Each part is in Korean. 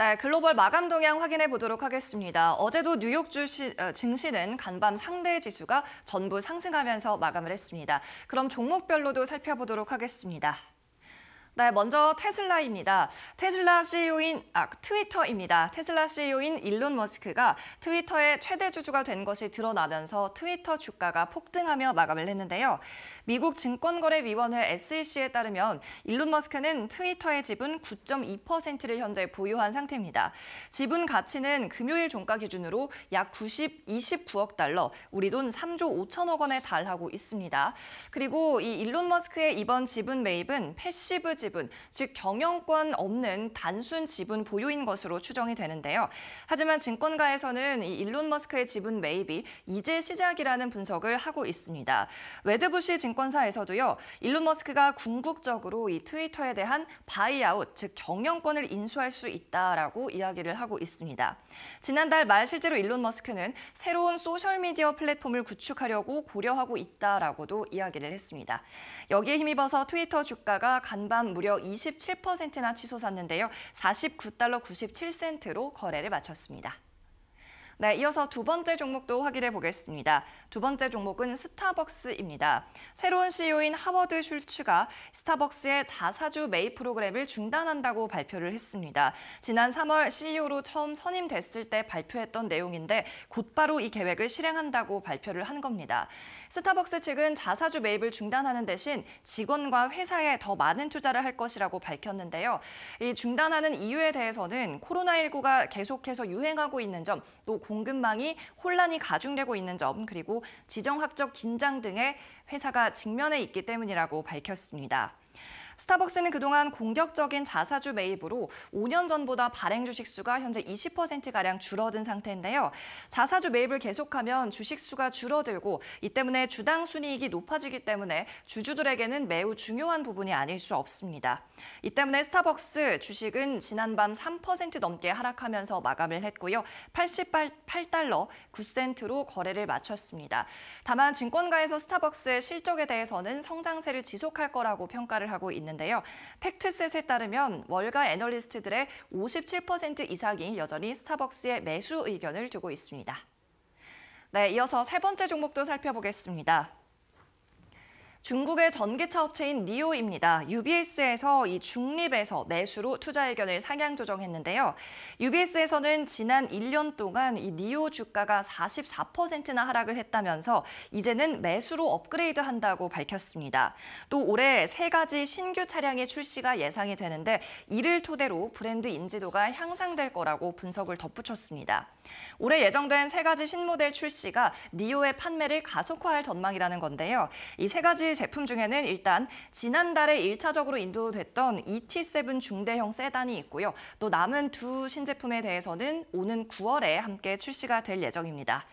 네, 글로벌 마감 동향 확인해 보도록 하겠습니다. 어제도 뉴욕 주시, 어, 증시는 간밤 상대 지수가 전부 상승하면서 마감을 했습니다. 그럼 종목별로도 살펴보도록 하겠습니다. 네, 먼저 테슬라입니다. 테슬라 CEO인 아, 트위터입니다. 테슬라 CEO인 일론 머스크가 트위터의 최대 주주가 된 것이 드러나면서 트위터 주가가 폭등하며 마감을 했는데요. 미국 증권거래위원회 SEC에 따르면 일론 머스크는 트위터의 지분 9.2%를 현재 보유한 상태입니다. 지분 가치는 금요일 종가 기준으로 약 90, 29억 달러, 우리 돈 3조 5천억 원에 달하고 있습니다. 그리고 이 일론 머스크의 이번 지분 매입은 패시브 지분, 즉 경영권 없는 단순 지분 보유인 것으로 추정이 되는데요. 하지만 증권가에서는 이 일론 머스크의 지분 매입이 이제 시작이라는 분석을 하고 있습니다. 웨드부시 증권사에서도요. 일론 머스크가 궁극적으로 이 트위터에 대한 바이아웃, 즉 경영권을 인수할 수 있다라고 이야기를 하고 있습니다. 지난달 말 실제로 일론 머스크는 새로운 소셜미디어 플랫폼을 구축하려고 고려하고 있다라고도 이야기를 했습니다. 여기에 힘입어서 트위터 주가가 간밤 무려 27%나 치솟았는데요. 49달러 97센트로 거래를 마쳤습니다. 네, 이어서 두 번째 종목도 확인해 보겠습니다. 두 번째 종목은 스타벅스입니다. 새로운 CEO인 하워드 슐츠가 스타벅스의 자사주 매입 프로그램을 중단한다고 발표를 했습니다. 지난 3월 CEO로 처음 선임됐을 때 발표했던 내용인데 곧바로 이 계획을 실행한다고 발표를 한 겁니다. 스타벅스 측은 자사주 매입을 중단하는 대신 직원과 회사에 더 많은 투자를 할 것이라고 밝혔는데요. 이 중단하는 이유에 대해서는 코로나19가 계속해서 유행하고 있는 점또 공급망이 혼란이 가중되고 있는 점 그리고 지정학적 긴장 등의 회사가 직면해 있기 때문이라고 밝혔습니다. 스타벅스는 그동안 공격적인 자사주 매입으로 5년 전보다 발행 주식 수가 현재 20%가량 줄어든 상태인데요. 자사주 매입을 계속하면 주식 수가 줄어들고 이 때문에 주당 순이익이 높아지기 때문에 주주들에게는 매우 중요한 부분이 아닐 수 없습니다. 이 때문에 스타벅스 주식은 지난밤 3% 넘게 하락하면서 마감을 했고요. 88달러 9센트로 거래를 마쳤습니다. 다만 증권가에서 스타벅스의 실적에 대해서는 성장세를 지속할 거라고 평가를 하고 있는 있는데요. 팩트셋에 따르면 월가 애널리스트들의 57% 이상이 여전히 스타벅스의 매수 의견을 두고 있습니다. 네, 이어서 세 번째 종목도 살펴보겠습니다. 중국의 전기차 업체인 니오입니다. UBS에서 이 중립에서 매수로 투자 의견을 상향 조정했는데요. UBS에서는 지난 1년 동안 이 니오 주가가 44%나 하락을 했다면서 이제는 매수로 업그레이드 한다고 밝혔습니다. 또 올해 세 가지 신규 차량의 출시가 예상이 되는데 이를 토대로 브랜드 인지도가 향상될 거라고 분석을 덧붙였습니다. 올해 예정된 세 가지 신모델 출시가 니오의 판매를 가속화할 전망이라는 건데요. 이 세 가지 나 제품 중에는 일단 지난달에 1차적으로 인도됐던 ET7 중대형 세단이 있고요. 또 남은 두 신제품에 대해서는 오는 9월에 함께 출시가 될 예정입니다.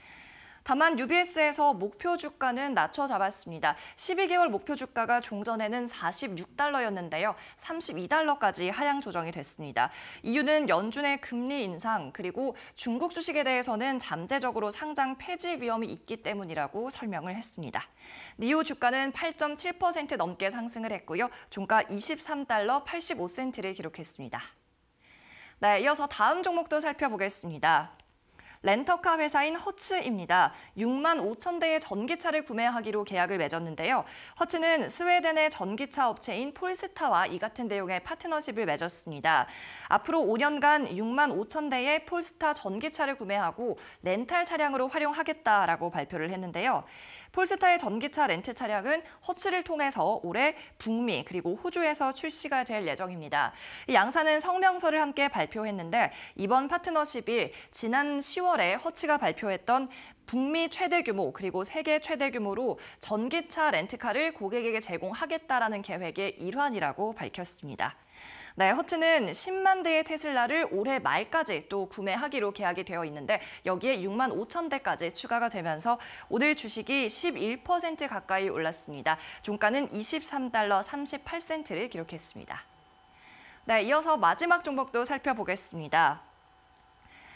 다만 UBS에서 목표 주가는 낮춰 잡았습니다. 12개월 목표 주가가 종전에는 46달러였는데요. 32달러까지 하향 조정이 됐습니다. 이유는 연준의 금리 인상 그리고 중국 주식에 대해서는 잠재적으로 상장 폐지 위험이 있기 때문이라고 설명을 했습니다. 니오 주가는 8.7% 넘게 상승을 했고요. 종가 23달러 85센트를 기록했습니다. 네, 이어서 다음 종목도 살펴보겠습니다. 렌터카 회사인 허츠입니다. 6만 5천 대의 전기차를 구매하기로 계약을 맺었는데요. 허츠는 스웨덴의 전기차 업체인 폴스타와 이 같은 내용의 파트너십을 맺었습니다. 앞으로 5년간 6만 5천 대의 폴스타 전기차를 구매하고 렌탈 차량으로 활용하겠다라고 발표를 했는데요. 폴스타의 전기차 렌트 차량은 허츠를 통해서 올해 북미 그리고 호주에서 출시가 될 예정입니다. 양사는 성명서를 함께 발표했는데 이번 파트너십이 지난 10월 1월에 허츠가 발표했던 북미 최대 규모 그리고 세계 최대 규모로 전기차 렌트카를 고객에게 제공하겠다라는 계획의 일환이라고 밝혔습니다. 네, 허츠는 10만 대의 테슬라를 올해 말까지 또 구매하기로 계약이 되어 있는데 여기에 6만 5천 대까지 추가가 되면서 오늘 주식이 11% 가까이 올랐습니다. 종가는 23달러 38센트를 기록했습니다. 네, 이어서 마지막 종목도 살펴보겠습니다.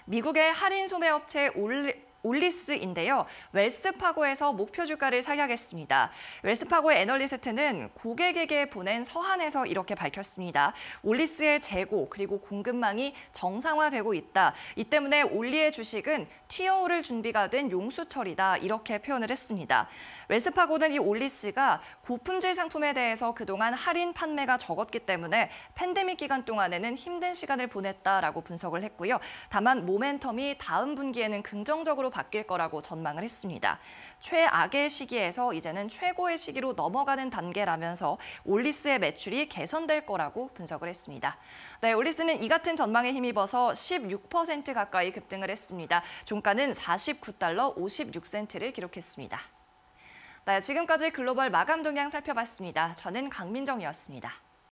미국의 할인 소매업체 올리, 올리스인데요. 웰스파고에서 목표 주가를 사향했습니다 웰스파고의 애널리스트는 고객에게 보낸 서한에서 이렇게 밝혔습니다. 올리스의 재고 그리고 공급망이 정상화되고 있다. 이 때문에 올리의 주식은 튀어오를 준비가 된 용수철이다. 이렇게 표현을 했습니다. 웰스파고는 이 올리스가 고품질 상품에 대해서 그동안 할인 판매가 적었기 때문에 팬데믹 기간 동안에는 힘든 시간을 보냈다라고 분석을 했고요. 다만 모멘텀이 다음 분기에는 긍정적으로 바뀔 거라고 전망을 했습니다. 최악의 시기에서 이제는 최고의 시기로 넘어가는 단계라면서 올리스의 매출이 개선될 거라고 분석을 했습니다. 네, 올리스는 이 같은 전망에 힘입어서 16% 가까이 급등을 했습니다. 종가는 49달러 56센트를 기록했습니다. 네, 지금까지 글로벌 마감 동향 살펴봤습니다. 저는 강민정이었습니다.